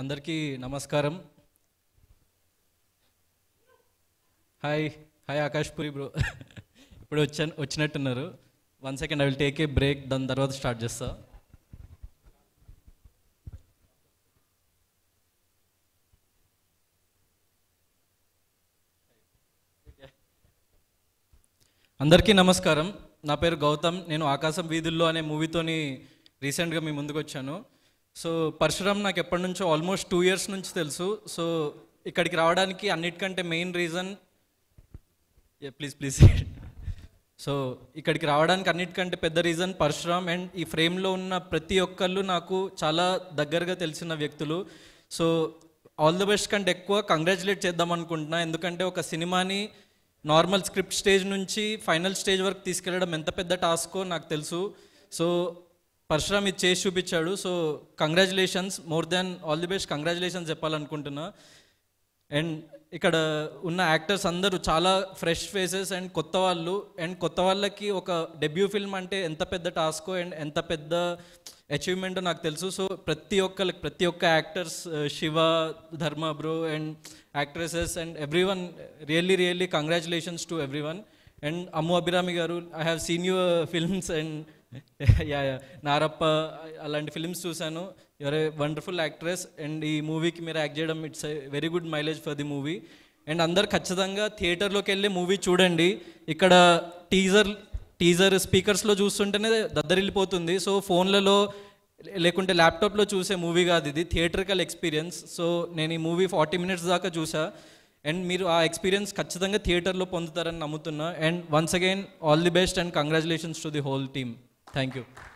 అందరికీ నమస్కారం hi hi Akash Puri bro ఇప్పుడు వచ్చా వచ్చినట్టున్నారు one second I will take a break దాని తర్వాత స్టార్ట్ చేస్తా అందరికీ నమస్కారం నా పేరు గౌతమ్ నేను ఆకాశం వీధుల్లో అనే మూవీతోని రీసెంట్గా మీ ముందుకు వచ్చాను సో పరశురామ్ నాకు ఎప్పటి నుంచో ఆల్మోస్ట్ టూ ఇయర్స్ నుంచి తెలుసు సో ఇక్కడికి రావడానికి అన్నిటికంటే main reason please please so ఇక్కడికి రావడానికి అన్నిటికంటే పెద్ద రీజన్ పరశురామ్ అండ్ ఈ ఫ్రేమ్లో ఉన్న ప్రతి ఒక్కళ్ళు నాకు చాలా దగ్గరగా తెలిసిన వ్యక్తులు సో ఆల్ ద బెస్ట్ కంటే ఎక్కువ కంగ్రాచులేట్ చేద్దాం అనుకుంటున్నా ఎందుకంటే ఒక సినిమాని నార్మల్ స్క్రిప్ట్ స్టేజ్ నుంచి ఫైనల్ స్టేజ్ వరకు తీసుకెళ్ళడం ఎంత పెద్ద టాస్కో నాకు తెలుసు సో పరశురామ్ ఇది చేసి చూపించాడు so congratulations more than all the best congratulations చెప్పాలనుకుంటున్నా అండ్ ఇక్కడ ఉన్న యాక్టర్స్ అందరూ చాలా ఫ్రెష్ ఫేసెస్ అండ్ కొత్త వాళ్ళు అండ్ కొత్త వాళ్ళకి ఒక డెబ్యూ ఫిల్మ్ అంటే ఎంత పెద్ద టాస్క్ అండ్ ఎంత పెద్ద అచీవ్మెంట్ నాకు తెలుసు సో ప్రతి ఒక్కరికి ప్రతి ఒక్క actors Shiva Dharma bro and actresses and everyone really really congratulations to everyone and Ammu Abhirami garu I have seen your films and yeah yeah Narappa అలాంటి ఫిలిమ్స్ చూశాను your a wonderful actress and ఈ మూవీకి మీరు యాక్ట్ చేయడం it's very good mileage for the movie and అందరు ఖచ్చితంగా థియేటర్లోకి వెళ్ళి మూవీ చూడండి ఇక్కడ టీజర్ టీజర్ స్పీకర్స్లో చూస్తుంటేనే దద్దరిల్లిపోతుంది సో ఫోన్లలో లేకుంటే ల్యాప్టాప్లో చూసే మూవీ కాదు ఇది థియేటర్కల్ ఎక్స్పీరియన్స్ సో నేను ఈ మూవీ ఫార్టీ మినిట్స్ దాకా చూసా అండ్ మీరు ఆ ఎక్స్పీరియన్స్ ఖచ్చితంగా థియేటర్లో పొందుతారని నమ్ముతున్నా and once again all the best and congratulations to the whole team Thank you.